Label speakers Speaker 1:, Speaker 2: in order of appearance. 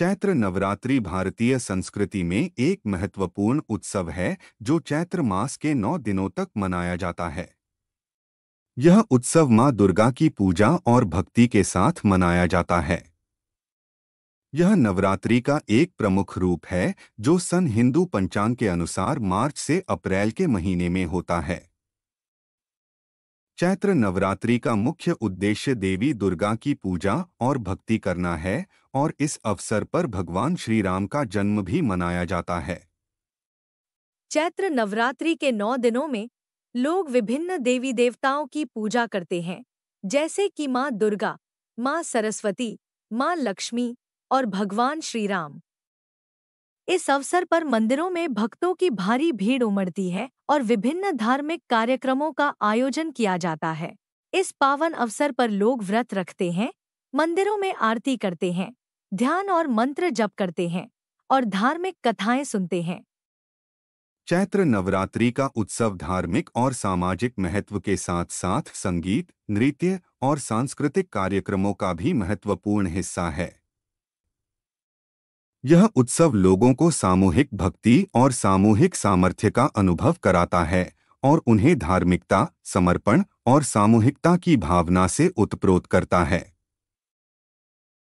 Speaker 1: चैत्र नवरात्रि भारतीय संस्कृति में एक महत्वपूर्ण उत्सव है जो चैत्र मास के नौ दिनों तक मनाया जाता है यह उत्सव मां दुर्गा की पूजा और भक्ति के साथ मनाया जाता है यह नवरात्रि का एक प्रमुख रूप है जो सन हिंदू पंचांग के अनुसार मार्च से अप्रैल के महीने में होता है चैत्र नवरात्रि का मुख्य उद्देश्य देवी दुर्गा की पूजा और भक्ति करना है और इस अवसर पर भगवान श्री राम का जन्म भी मनाया जाता है
Speaker 2: चैत्र नवरात्रि के नौ दिनों में लोग विभिन्न देवी देवताओं की पूजा करते हैं जैसे कि माँ दुर्गा माँ सरस्वती माँ लक्ष्मी और भगवान श्री राम इस अवसर पर मंदिरों में भक्तों की भारी भीड़ उमड़ती है और विभिन्न धार्मिक कार्यक्रमों का आयोजन किया जाता है इस पावन अवसर पर लोग व्रत रखते हैं मंदिरों में आरती करते हैं ध्यान और मंत्र जप करते हैं और धार्मिक कथाएं सुनते हैं
Speaker 1: चैत्र नवरात्रि का उत्सव धार्मिक और सामाजिक महत्व के साथ साथ संगीत नृत्य और सांस्कृतिक कार्यक्रमों का भी महत्वपूर्ण हिस्सा है यह उत्सव लोगों को सामूहिक भक्ति और सामूहिक सामर्थ्य का अनुभव कराता है और उन्हें धार्मिकता समर्पण और सामूहिकता की भावना से उत्प्रोत करता है